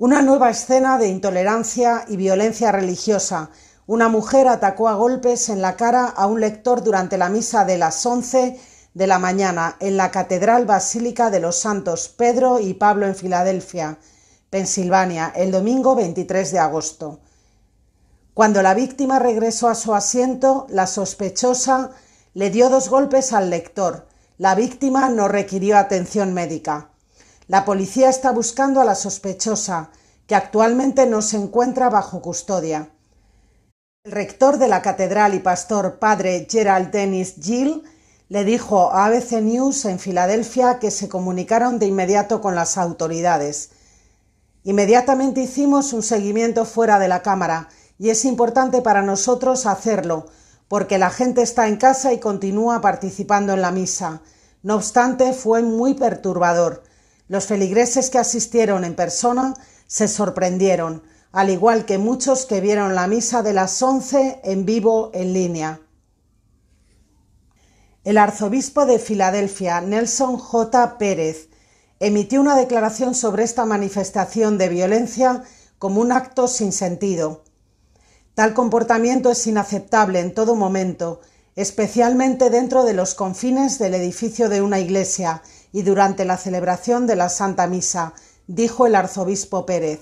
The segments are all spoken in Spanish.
Una nueva escena de intolerancia y violencia religiosa. Una mujer atacó a golpes en la cara a un lector durante la misa de las 11 de la mañana en la Catedral Basílica de los Santos Pedro y Pablo en Filadelfia, Pensilvania, el domingo 23 de agosto. Cuando la víctima regresó a su asiento, la sospechosa le dio dos golpes al lector. La víctima no requirió atención médica. La policía está buscando a la sospechosa, que actualmente no se encuentra bajo custodia. El rector de la catedral y pastor padre Gerald Dennis Gill le dijo a ABC News en Filadelfia que se comunicaron de inmediato con las autoridades. Inmediatamente hicimos un seguimiento fuera de la Cámara y es importante para nosotros hacerlo, porque la gente está en casa y continúa participando en la misa. No obstante, fue muy perturbador. Los feligreses que asistieron en persona se sorprendieron, al igual que muchos que vieron la misa de las once en vivo en línea. El arzobispo de Filadelfia, Nelson J. Pérez, emitió una declaración sobre esta manifestación de violencia como un acto sin sentido. Tal comportamiento es inaceptable en todo momento, especialmente dentro de los confines del edificio de una iglesia, y durante la celebración de la Santa Misa, dijo el arzobispo Pérez.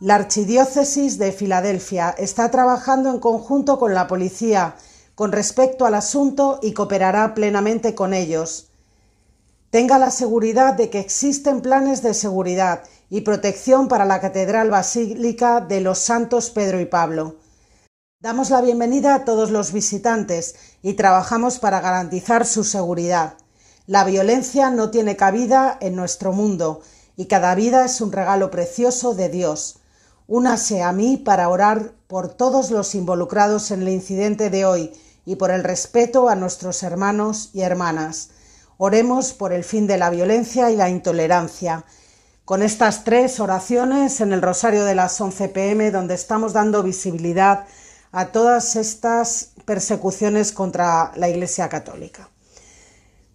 La Archidiócesis de Filadelfia está trabajando en conjunto con la policía con respecto al asunto y cooperará plenamente con ellos. Tenga la seguridad de que existen planes de seguridad y protección para la Catedral Basílica de los Santos Pedro y Pablo. Damos la bienvenida a todos los visitantes y trabajamos para garantizar su seguridad. La violencia no tiene cabida en nuestro mundo y cada vida es un regalo precioso de Dios. Únase a mí para orar por todos los involucrados en el incidente de hoy y por el respeto a nuestros hermanos y hermanas. Oremos por el fin de la violencia y la intolerancia. Con estas tres oraciones en el Rosario de las 11 pm, donde estamos dando visibilidad a todas estas persecuciones contra la Iglesia Católica.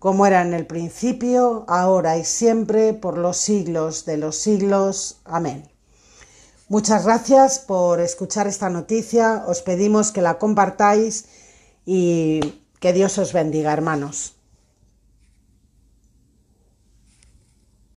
como era en el principio, ahora y siempre, por los siglos de los siglos. Amén. Muchas gracias por escuchar esta noticia, os pedimos que la compartáis y que Dios os bendiga, hermanos.